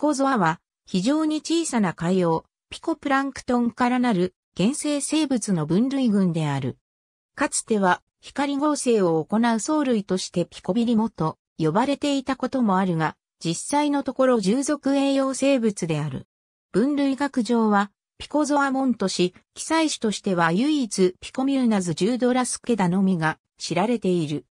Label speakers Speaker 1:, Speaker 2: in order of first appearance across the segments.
Speaker 1: コゾアは非常に小さな海洋、ピコプランクトンからなる原生生物の分類群である。かつては光合成を行う藻類としてピコビリモと呼ばれていたこともあるが、実際のところ従属栄養生物である。分類学上はピコゾアモント氏、記載種としては唯一ピコミューナズ・ジュードラスケダのみが知られている。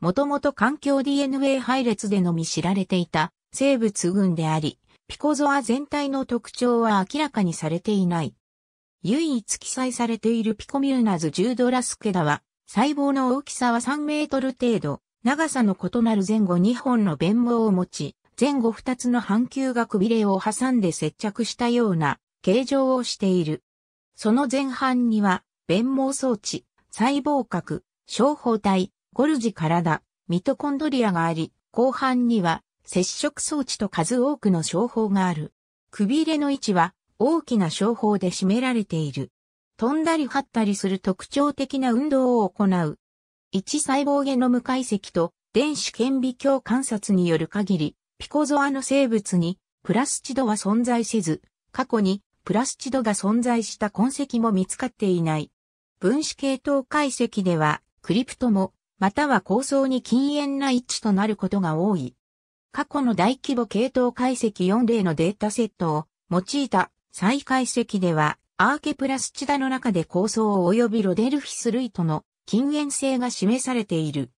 Speaker 1: もともと環境 DNA 配列でのみ知られていた生物群であり、ピコゾア全体の特徴は明らかにされていない。唯一記載されているピコミューナズ・ジュード・ラスケダは、細胞の大きさは3メートル程度、長さの異なる前後2本の弁毛を持ち、前後2つの半球がくびれを挟んで接着したような形状をしている。その前半には、弁毛装置、細胞核、小胞体、ゴルジ体、ミトコンドリアがあり、後半には、接触装置と数多くの商法がある。くびれの位置は大きな商法で占められている。飛んだり張ったりする特徴的な運動を行う。一細胞ゲノム解析と電子顕微鏡観察による限り、ピコゾアの生物にプラスチドは存在せず、過去にプラスチドが存在した痕跡も見つかっていない。分子系統解析では、クリプトも、または構想に禁煙な位置となることが多い。過去の大規模系統解析4例のデータセットを用いた再解析では、アーケプラスチダの中で構想及びロデルフィス類との近縁性が示されている。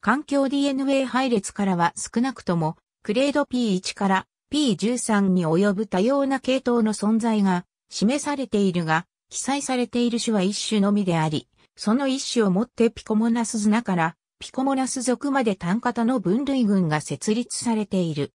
Speaker 1: 環境 DNA 配列からは少なくとも、クレード P1 から P13 に及ぶ多様な系統の存在が示されているが、記載されている種は一種のみであり、その一種をもってピコモナスズナからピコモラス属まで単型の分類群が設立されている。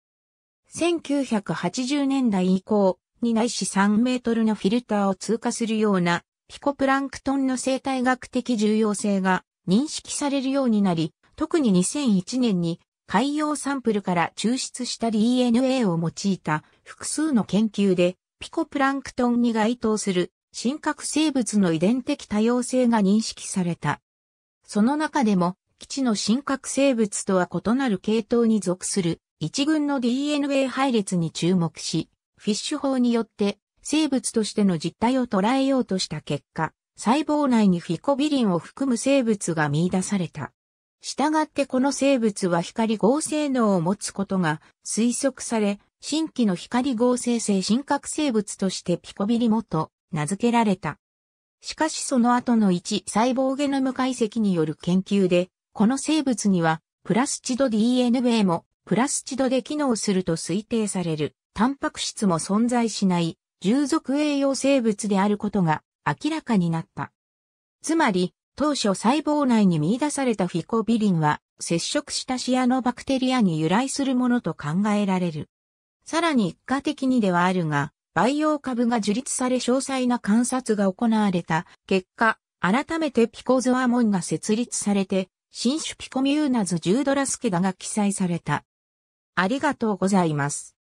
Speaker 1: 1980年代以降2ないし3メートルのフィルターを通過するようなピコプランクトンの生態学的重要性が認識されるようになり、特に2001年に海洋サンプルから抽出した DNA を用いた複数の研究でピコプランクトンに該当する真核生物の遺伝的多様性が認識された。その中でも基地の真核生物とは異なる系統に属する一群の DNA 配列に注目し、フィッシュ法によって生物としての実態を捉えようとした結果、細胞内にフィコビリンを含む生物が見出された。したがってこの生物は光合成能を持つことが推測され、新規の光合成性真核生物としてピコビリモと名付けられた。しかしその後の1細胞ゲノム解析による研究で、この生物には、プラスチド DNA も、プラスチドで機能すると推定される、タンパク質も存在しない、従属栄養生物であることが明らかになった。つまり、当初細胞内に見出されたフィコビリンは、接触したシアノバクテリアに由来するものと考えられる。さらに一過的にではあるが、培養株が樹立され詳細な観察が行われた結果、改めてピコゾアモンが設立されて、新種ピコミューナズ・ジュードラスケダが記載された。ありがとうございます。